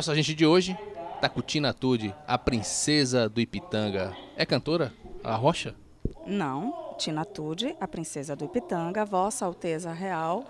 nossa gente de hoje, Tina Tude, a princesa do Ipitanga. É cantora? A Rocha? Não, Tina Tude, a princesa do Ipitanga, Vossa Alteza Real,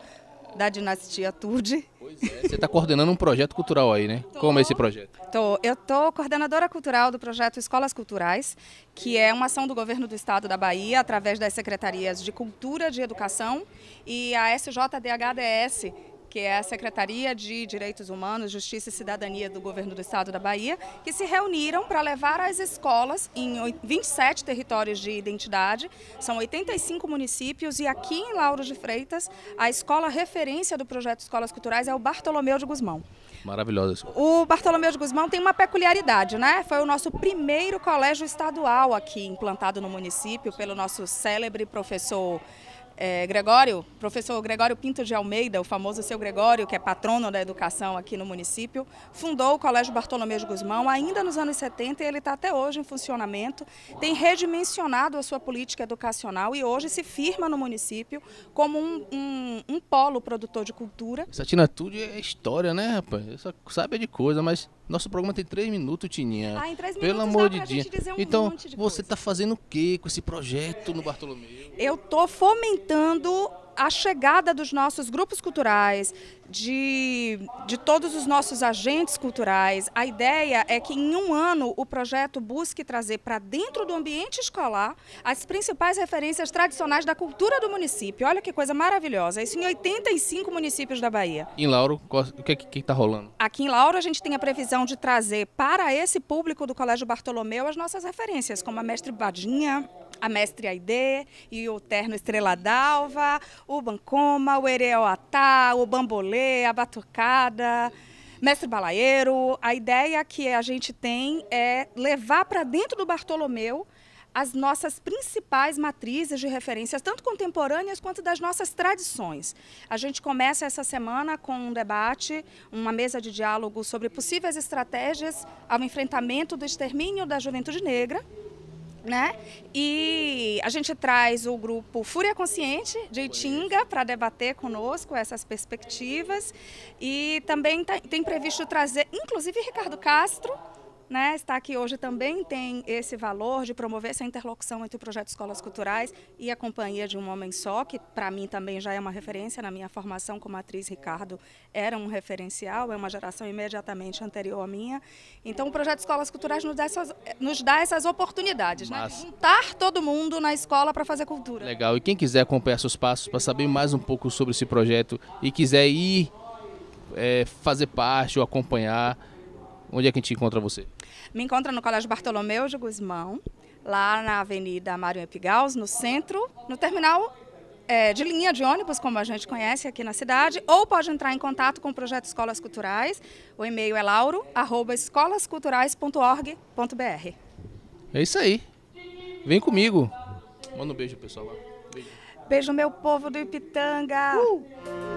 da dinastia Tude. Pois é, você está coordenando um projeto cultural aí, né? Tô, Como é esse projeto? Tô, eu tô coordenadora cultural do projeto Escolas Culturais, que é uma ação do governo do estado da Bahia, através das secretarias de Cultura, de Educação e a SJDHDS, que é a Secretaria de Direitos Humanos, Justiça e Cidadania do Governo do Estado da Bahia, que se reuniram para levar às escolas em 27 territórios de identidade, são 85 municípios, e aqui em Lauro de Freitas, a escola referência do projeto Escolas Culturais é o Bartolomeu de Guzmão. Maravilhosa. O Bartolomeu de Guzmão tem uma peculiaridade, né? Foi o nosso primeiro colégio estadual aqui implantado no município pelo nosso célebre professor é, Gregório, professor Gregório Pinto de Almeida, o famoso seu Gregório, que é patrono da educação aqui no município, fundou o Colégio Bartolomeu de Guzmão ainda nos anos 70 e ele está até hoje em funcionamento, tem redimensionado a sua política educacional e hoje se firma no município como um, um, um polo produtor de cultura. Essa atitude é história, né, rapaz? Só sabe de coisa, mas nosso programa tem três minutos, Tininha. Ah, em três Pelo amor de Deus. Um então, de você está fazendo o que com esse projeto no Bartolomeu? Eu estou fomentando a chegada dos nossos grupos culturais, de, de todos os nossos agentes culturais. A ideia é que em um ano o projeto busque trazer para dentro do ambiente escolar as principais referências tradicionais da cultura do município. Olha que coisa maravilhosa, isso em 85 municípios da Bahia. Em Lauro, o que é está rolando? Aqui em Lauro a gente tem a previsão de trazer para esse público do Colégio Bartolomeu as nossas referências, como a Mestre Badinha, a Mestre Aide e o Terno Estrela d'Alva, o Bancoma, o Atá, o Bambolê, a Batucada, Mestre Balaeiro. A ideia que a gente tem é levar para dentro do Bartolomeu as nossas principais matrizes de referências, tanto contemporâneas quanto das nossas tradições. A gente começa essa semana com um debate, uma mesa de diálogo sobre possíveis estratégias ao enfrentamento do extermínio da juventude negra, né? E a gente traz o grupo Fúria Consciente de Itinga para debater conosco essas perspectivas e também tem previsto trazer, inclusive Ricardo Castro, né, estar aqui hoje também tem esse valor de promover essa interlocução entre o projeto Escolas Culturais e a Companhia de um Homem Só, que para mim também já é uma referência na minha formação como atriz. Ricardo era um referencial, é uma geração imediatamente anterior à minha. Então o projeto Escolas Culturais nos dá essas, nos dá essas oportunidades, Mas... né? Juntar todo mundo na escola para fazer cultura. Legal. E quem quiser acompanhar seus passos para saber mais um pouco sobre esse projeto e quiser ir é, fazer parte ou acompanhar Onde é que a gente encontra você? Me encontra no Colégio Bartolomeu de Guzmão, lá na Avenida Mário Epigaus, no centro, no terminal é, de linha de ônibus, como a gente conhece aqui na cidade, ou pode entrar em contato com o projeto Escolas Culturais. O e-mail é lauro@escolasculturais.org.br. É isso aí. Vem comigo. Manda um beijo, pessoal. Lá. Beijo. beijo meu povo do Ipitanga. Uh!